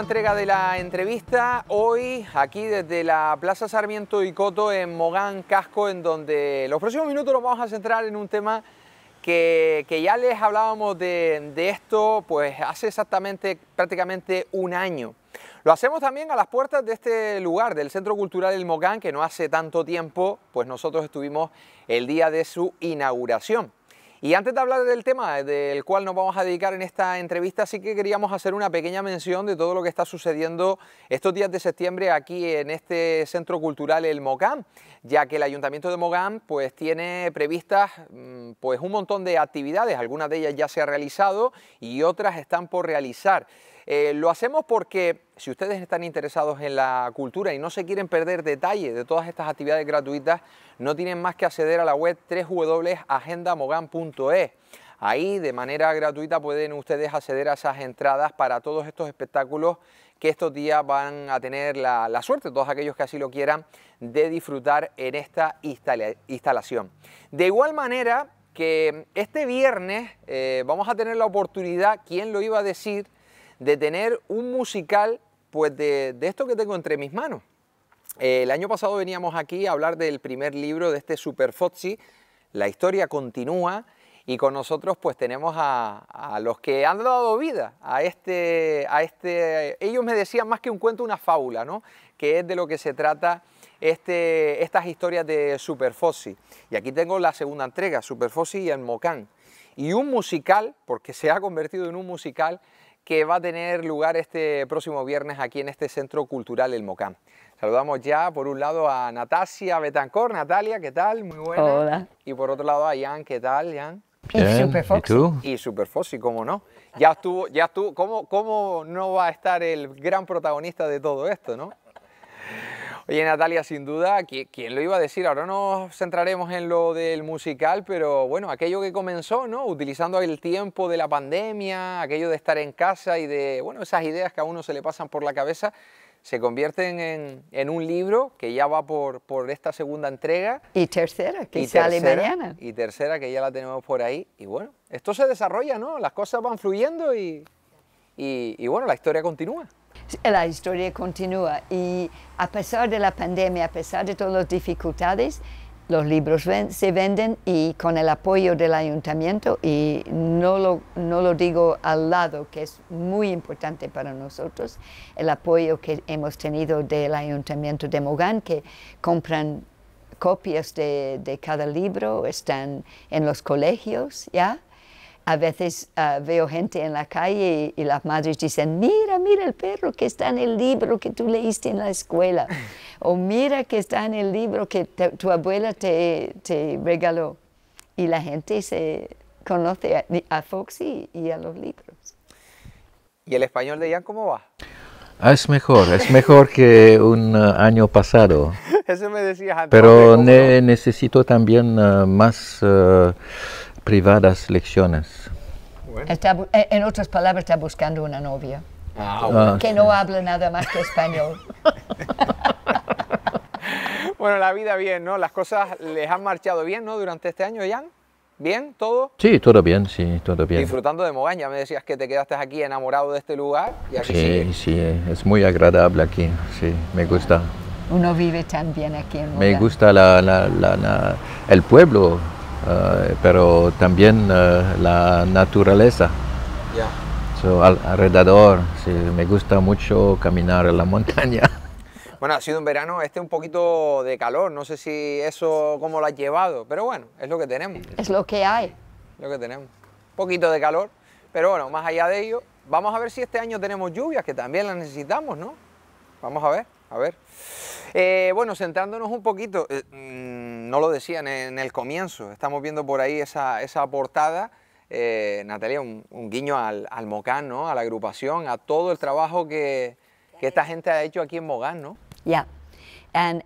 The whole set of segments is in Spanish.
entrega de la entrevista hoy aquí desde la Plaza Sarmiento y Coto en Mogán, Casco, en donde los próximos minutos nos vamos a centrar en un tema que, ya les hablábamos de, esto pues hace exactamente prácticamente un año. Lo hacemos también a las puertas de este lugar, del Centro Cultural del Mogán, que no hace tanto tiempo, pues nosotros estuvimos el día de su inauguración. Y antes de hablar del tema eh, del cual nos vamos a dedicar en esta entrevista, sí que queríamos hacer una pequeña mención de todo lo que está sucediendo estos días de septiembre aquí en este centro cultural El Mocán, ya que el Ayuntamiento de Mogán pues tiene previstas mm, pues un montón de actividades, algunas de ellas ya se ha realizado y otras están por realizar. Eh, lo hacemos porque si ustedes están interesados en la cultura y no se quieren perder detalles de todas estas actividades gratuitas, no tienen más que acceder a la web www.agendamogan.es. Ahí de manera gratuita pueden ustedes acceder a esas entradas para todos estos espectáculos que estos días van a tener la, suerte, todos aquellos que así lo quieran, de disfrutar en esta instalación. De igual manera que este viernes eh, vamos a tener la oportunidad, ¿quién lo iba a decir? de tener un musical pues de, esto que tengo entre mis manos. Eh, el año pasado veníamos aquí a hablar del primer libro de este Super La historia continúa, y con nosotros pues tenemos a, a, los que han dado vida a este, a este, ellos me decían más que un cuento, una fábula, ¿no? Que es de lo que se trata este, estas historias de Superfossi. Y aquí tengo la segunda entrega, Superfossi y el Mocán. Y un musical, porque se ha convertido en un musical, que va a tener lugar este próximo viernes aquí en este Centro Cultural El Mocán. Saludamos ya por un lado a Natasia Betancor. Natalia, ¿qué tal? Muy buena. Y por otro lado a Jan, ¿qué tal, Jan? Bien. Y Superfoxy. ¿Y tú? Y cómo no. Ya estuvo, ya estuvo. ¿Cómo, ¿Cómo no va a estar el gran protagonista de todo esto, no? Oye Natalia, sin duda, ¿quién lo iba a decir? Ahora nos centraremos en lo del musical, pero bueno, aquello que comenzó, ¿no? Utilizando el tiempo de la pandemia, aquello de estar en casa y de, bueno, esas ideas que a uno se le pasan por la cabeza, se convierten en, un libro que ya va por, por esta segunda entrega. Y tercera, que sale mañana. Y tercera, que ya la tenemos por ahí. Y bueno, esto se desarrolla, ¿no? Las cosas van fluyendo y, y bueno, la historia continúa. La historia continúa y a pesar de la pandemia, a pesar de todas las dificultades, los libros se venden y con el apoyo del ayuntamiento y no lo, digo al lado, que es muy importante para nosotros, el apoyo que hemos tenido del ayuntamiento de Mogán, que compran copias de, de cada libro, están en los colegios, ¿ya? a veces ah, veo gente en la calle y, las madres dicen, mira, mira el perro que está en el libro que tú leíste en la escuela, o mira que está en el libro que tu abuela te, te, regaló. Y la gente se conoce a, Foxy y a los libros. ¿Y el español de Ian cómo va? Ah, es mejor, es mejor que un ah, año pasado. Eso me decías antes. Pero necesito también más privadas lecciones. Eh, en otras palabras, está buscando una novia ah, ah, que no hable habla nada más que español. bueno, la vida bien, ¿no? Las cosas les han marchado bien, ¿no? Durante este año, Jan. ¿Bien? ¿Todo? Sí, todo bien, sí, todo bien. Disfrutando de ...ya me decías que te quedaste aquí enamorado de este lugar. Y sí, sigue. sí, es muy agradable aquí, sí, me gusta. Uno vive tan bien aquí en Me gusta la, la, la, el pueblo, eh, pero también eh, la naturaleza. So, alrededor, sí, me gusta mucho caminar en la montaña. Bueno, ha sido un verano este un poquito de calor, no sé si eso cómo lo ha llevado, pero bueno, es lo que tenemos. Es lo que hay. Lo que tenemos. Un poquito de calor, pero bueno, más allá de ello, vamos a ver si este año tenemos lluvias, que también las necesitamos, ¿no? Vamos a ver, a ver. Eh, bueno, centrándonos un poquito, mm, no lo decían en el comienzo, estamos viendo por ahí esa, portada. Eh, Natalia, un, guiño al, al Mocán, a la agrupación, a todo el trabajo que, esta gente ha hecho aquí en Mogán, ¿no? Ya.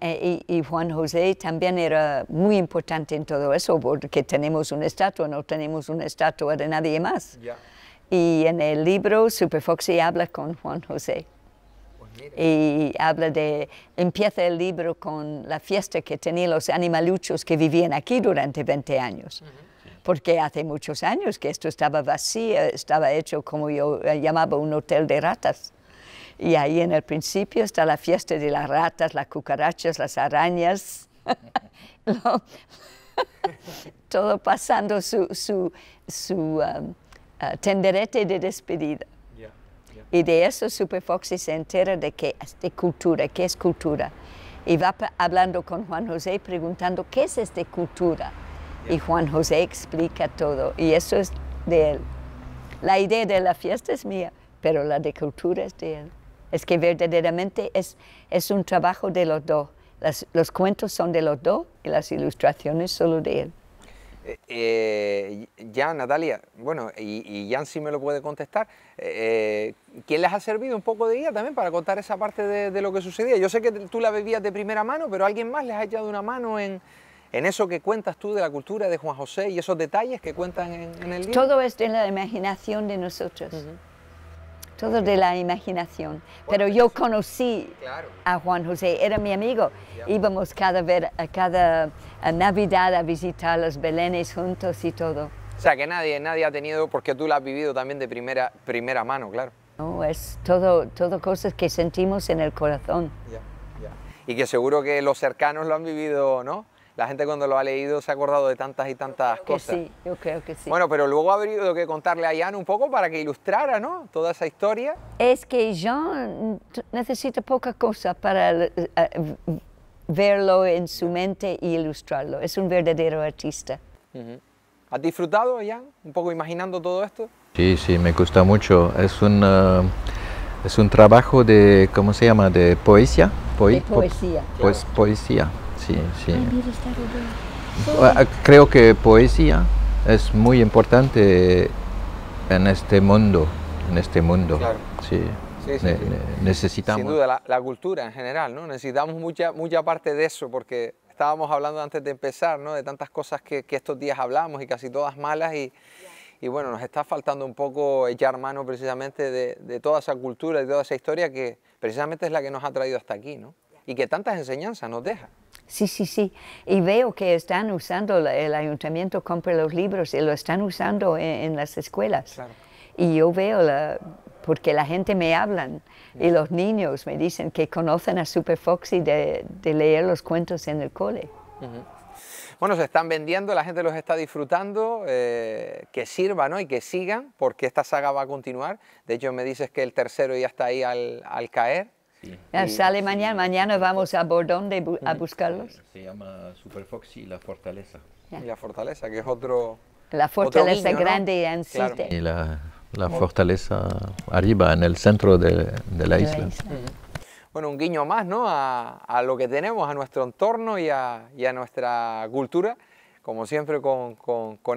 Eh, y, Juan José también era muy importante en todo eso, porque tenemos una estatua, no tenemos una estatua de nadie más. Y en el libro Superfoxy habla con Juan José y habla de, empieza el libro con la fiesta que tenían los animaluchos que vivían aquí durante 20 años. Porque hace muchos años que esto estaba vacío, estaba hecho como yo llamaba un hotel de ratas. Y ahí en el principio está la fiesta de las ratas, las cucarachas, las arañas. todo pasando su, su, su um, uh, tenderete de despedida. Y de eso Super Foxy se entera de es de cultura, qué es cultura. Y va hablando con Juan José preguntando, ¿qué es esta cultura? Y Juan José explica todo. Y eso es de él. La idea de la fiesta es mía, pero la de cultura es de él. Es que verdaderamente es, es un trabajo de los dos. los cuentos son de los dos y las ilustraciones solo de él. Eh, ya Natalia, bueno, y, Jan sí me lo puede contestar, eh, ¿quién les ha servido un poco de guía también para contar esa parte de, lo que sucedía? Yo sé que tú la bebías de primera mano, pero alguien más les ha echado una mano en, eso que cuentas tú de la cultura de Juan José y esos detalles que cuentan en, el libro. Todo es en la imaginación de nosotros todo de la imaginación. Pero yo conocí a Juan José, era mi amigo. Íbamos cada, a cada Navidad a visitar los Belenes juntos y todo. O sea, que nadie, nadie ha tenido, porque tú lo has vivido también de primera, primera mano, claro. No, es todo, todo cosas que sentimos en el corazón. Y que seguro que los cercanos lo han vivido, ¿no? la gente cuando lo ha leído se ha acordado de tantas y tantas cosas. sí, yo creo que sí. Bueno, pero luego ha que contarle a Jan un poco para que ilustrara ¿no? toda esa historia. Es que Jan necesita poca cosa para eh, eh, verlo en su mente y ilustrarlo. Es un verdadero artista. ¿Has disfrutado, Jan, un poco imaginando todo esto? Sí, sí, me gusta mucho. Es un, eh, es un trabajo de, ¿cómo se llama?, de poesía. poesía. pues poesía. Sí, sí. Ah, ah, creo que poesía es muy importante en este mundo, en este mundo. Sí. Necesitamos. la, cultura en general, ¿no? Necesitamos mucha, mucha parte de eso, porque estábamos hablando antes de empezar, ¿no? De tantas cosas que, estos días hablamos y casi todas malas y, y, bueno, nos está faltando un poco echar mano precisamente de, de toda esa cultura y toda esa historia que precisamente es la que nos ha traído hasta aquí, ¿no? Y que tantas enseñanzas nos deja. Sí, sí, sí. Y veo que están usando, el ayuntamiento compra los libros y lo están usando e, en, las escuelas. Y yo veo, porque la gente me hablan y los niños me dicen que conocen a Super Foxy de, leer los cuentos en el cole. Bueno, se están vendiendo, la gente los está disfrutando, eh, que sirva ¿no? y que sigan, porque esta saga va a continuar. De hecho, me dices que el tercero ya está ahí al caer. Eh, sale mañana, mañana vamos a Bordón a mm. buscarlos. Se llama Superfox y La Fortaleza. La Fortaleza, que es otro... La fortaleza grande en Y la, fortaleza arriba, en el centro de, la isla. Bueno, un guiño más ¿no? A, lo que tenemos, a nuestro entorno y a, nuestra cultura como siempre con,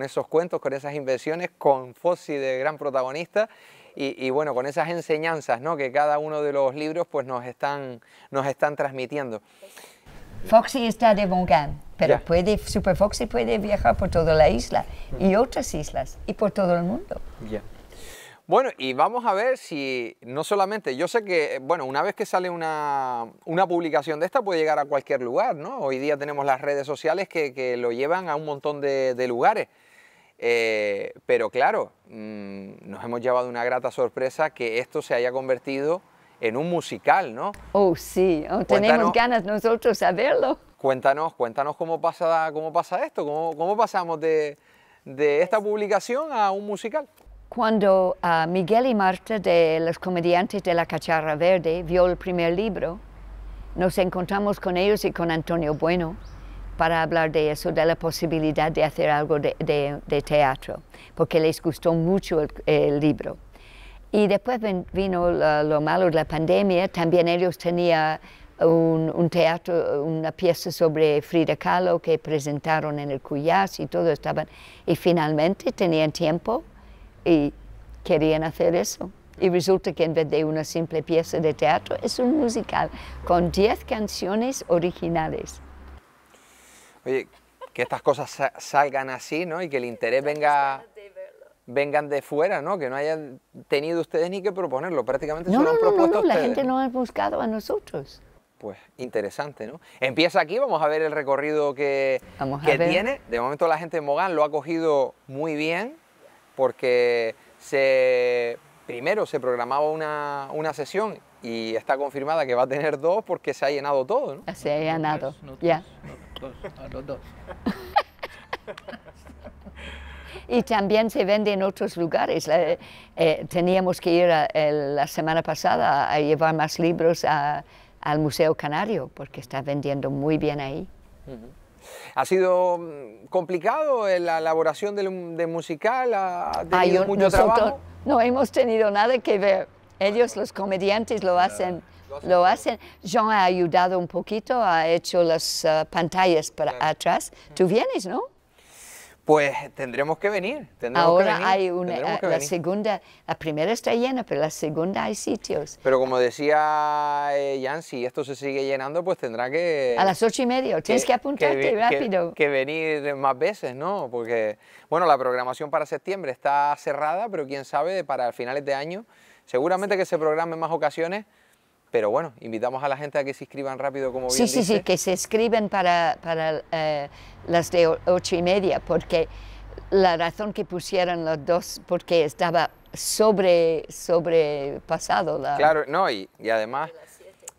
esos cuentos, con esas invenciones, con Foxy de gran protagonista y, bueno, con esas enseñanzas ¿no? que cada uno de los libros pues, nos, están, nos están transmitiendo. Foxy está de Bongan, pero puede, Super Foxy puede viajar por toda la isla y otras islas y por todo el mundo. Bueno, y vamos a ver si no solamente, yo sé que, bueno, una vez que sale una, una publicación de esta puede llegar a cualquier lugar, ¿no? Hoy día tenemos las redes sociales que, que lo llevan a un montón de lugares. Eh, pero claro, mm, nos hemos llevado una grata sorpresa que esto se haya convertido en un musical, ¿no? Oh, sí, oh, tenemos ganas nosotros verlo. Cuéntanos, cuéntanos cómo pasa, cómo pasa esto, cómo, pasamos de, esta publicación a un musical. Cuando ah, Miguel y Marta de Los Comediantes de la Cacharra Verde vio el primer libro, nos encontramos con ellos y con Antonio Bueno, para hablar de eso, de la posibilidad de hacer algo de, teatro, porque les gustó mucho el, libro. Y después vino lo, malo de la pandemia, también ellos tenían un, un, teatro, una pieza sobre Frida Kahlo que presentaron en el Cuyas y todo estaban, y finalmente tenían tiempo y querían hacer eso. Y resulta que en vez de una simple pieza de teatro, es un musical con 10 canciones originales. Oye, que estas cosas salgan así, ¿no? Y que el interés venga vengan de fuera, ¿no? Que no hayan tenido ustedes ni que proponerlo, prácticamente no, lo han propuesto no, no, la gente no ha buscado a nosotros. Pues interesante, ¿no? Empieza aquí, vamos a ver el recorrido que, que tiene. De momento la gente de Mogán lo ha cogido muy bien, porque se primero se programaba una, una sesión y está confirmada que va a tener dos porque se ha llenado todo, ¿no? Se ha llenado, ya. los dos. y también se vende en otros lugares. Eh, teníamos que ir la semana pasada a llevar más libros al Museo Canario porque está vendiendo muy bien ahí. ¿Ha sido mm, complicado la elaboración del, musical? Hay mucho trabajo? No hemos tenido nada que ver ellos, los comediantes, lo hacen. Lo hacen. Jean ha ayudado un poquito, ha hecho las eh, pantallas para atrás. Tú vienes, ¿no? Pues tendremos que venir. Ahora hay una, la segunda, la primera está llena, pero la segunda hay sitios. Pero como decía Jan, eh, si esto se sigue llenando, pues tendrá que... A las ocho y media, tienes que apuntarte rápido. que, venir más veces, ¿no? Porque, bueno, la programación para septiembre está cerrada, pero quién sabe, para finales de año Seguramente que se programen más ocasiones, pero bueno, invitamos a la gente a que se inscriban rápido, como bien Sí, sí, sí, que se escriben para, para eh, las de ocho y media, porque la razón que pusieron los dos, porque estaba sobre, sobrepasado. La... Claro, no, y, además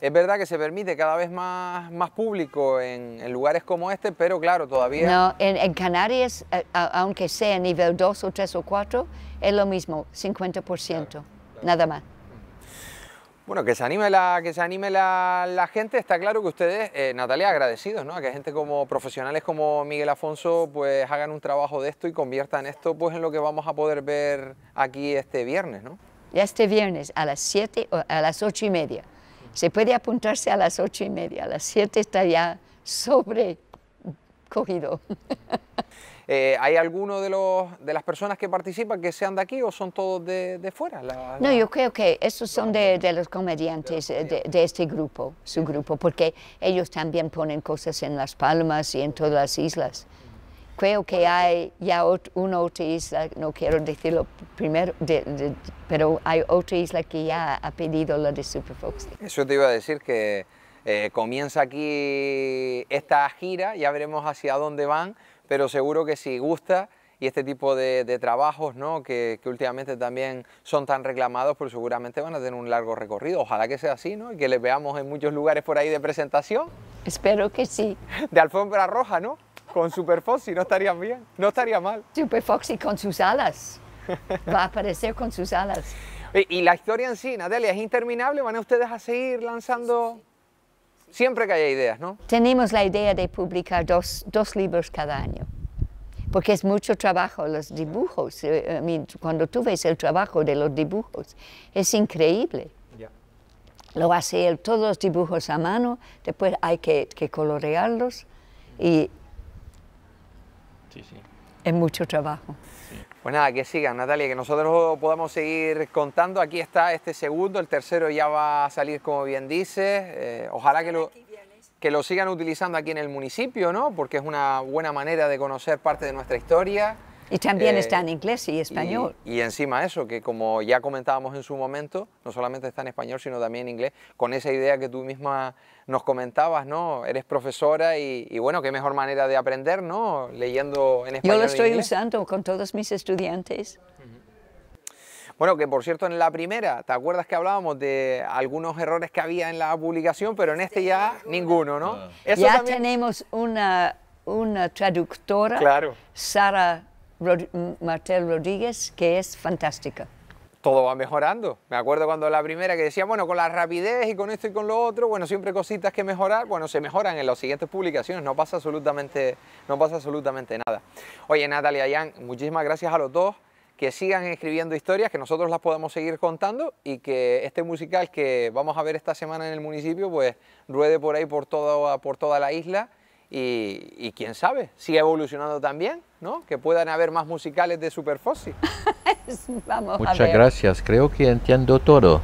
es verdad que se permite cada vez más, más público en, lugares como este, pero claro, todavía... No, en, Canarias, eh, aunque sea nivel dos o tres o cuatro... es lo mismo, 50% nada más. Bueno, que se anime la, que se anime la, gente, está claro que ustedes, eh, Natalia, agradecidos, ¿no? A que gente como profesionales como Miguel Afonso pues hagan un trabajo de esto y conviertan esto pues en lo que vamos a poder ver aquí este viernes, ¿no? Este viernes a las 7, a las ocho y media. Se puede apuntarse a las ocho y media, a las siete está ya sobre cogido. Eh, ¿Hay alguno de, los, de las personas que participan que sean de aquí o son todos de, fuera? No, yo creo que esos son de, los comediantes eh, de, este grupo, su grupo, porque ellos también ponen cosas en Las Palmas y en todas las islas. Creo que hay ya una otra isla, no quiero decirlo primero, pero hay otra isla que ya ha pedido la de Superfox. Eso te iba a decir que eh, comienza aquí esta gira, ya veremos hacia dónde van, pero seguro que si gusta y este tipo de, trabajos ¿no? que, últimamente también son tan reclamados, pues seguramente van a tener un largo recorrido. Ojalá que sea así ¿no? y que les veamos en muchos lugares por ahí de presentación. Espero que sí. De alfombra roja, ¿no? Con Super Foxy, no estaría bien, no estaría mal. Super Foxy con sus alas. Va a aparecer con sus alas. Y, la historia en sí, Natalia, es interminable. ¿Van a ustedes a seguir lanzando...? siempre que haya ideas, ¿no? Tenemos la idea de publicar dos, libros cada año, porque es mucho trabajo los dibujos. Eh, eh, cuando tú ves el trabajo de los dibujos, es increíble. Lo hace él, todos los dibujos a mano, después hay que, que colorearlos y... Sí, sí es mucho trabajo. Pues nada, que sigan Natalia, que nosotros podamos seguir contando. Aquí está este segundo, el tercero ya va a salir como bien dices. Eh, ojalá que lo, este. que lo sigan utilizando aquí en el municipio, ¿no? Porque es una buena manera de conocer parte de nuestra historia. Y también eh, está en inglés y español. Y, encima eso, que como ya comentábamos en su momento, no solamente está en español, sino también en inglés, con esa idea que tú misma nos comentabas, ¿no? Eres profesora y, bueno, qué mejor manera de aprender, ¿no? Leyendo en español. Yo lo e estoy usando con todos mis estudiantes. Bueno, que por cierto, en la primera, ¿te acuerdas que hablábamos de algunos errores que había en la publicación, pero en este ya ninguno, ¿no? Ah. ya tenemos una, una traductora, claro. Sara Martel Rodríguez, que es fantástica. Todo va mejorando. Me acuerdo cuando la primera que decía, bueno, con la rapidez y con esto y con lo otro, bueno, siempre cositas que mejorar, bueno, se mejoran en las siguientes publicaciones, no pasa absolutamente, no pasa absolutamente nada. Oye, Natalia Yang, muchísimas gracias a los dos que sigan escribiendo historias, que nosotros las podamos seguir contando y que este musical que vamos a ver esta semana en el municipio, pues ruede por ahí, por toda, por toda la isla y, quién sabe, sigue evolucionando también, ¿no? Que puedan haber más musicales de Superfossi. Vamos Muchas a ver. gracias, creo que entiendo todo.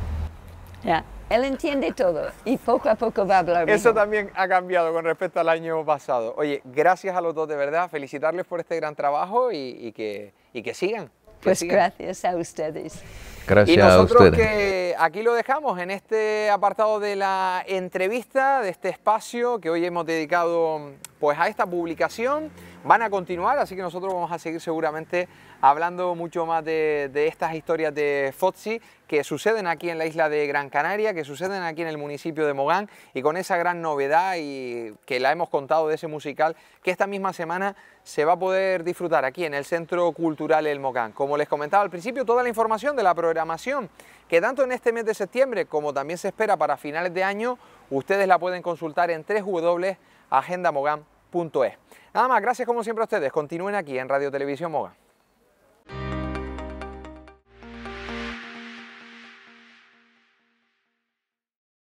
Ya, él entiende todo y poco a poco va a hablar. Eso también ha cambiado con respecto al año pasado. Oye, gracias a los dos de verdad, felicitarles por este gran trabajo y, que, y que sigan. pues gracias a ustedes. Gracias y nosotros que aquí lo dejamos en este apartado de la entrevista, de este espacio que hoy hemos dedicado pues a esta publicación. Van a continuar, así que nosotros vamos a seguir seguramente hablando mucho más de, estas historias de Fotsi que suceden aquí en la isla de Gran Canaria, que suceden aquí en el municipio de Mogán y con esa gran novedad y que la hemos contado de ese musical que esta misma semana se va a poder disfrutar aquí en el Centro Cultural El Mogán. Como les comentaba al principio, toda la información de la programación programación, que tanto en este mes de septiembre como también se espera para finales de año, ustedes la pueden consultar en www.agendamogan.es. Nada más, gracias como siempre a ustedes. Continúen aquí en Radio Televisión Mogam.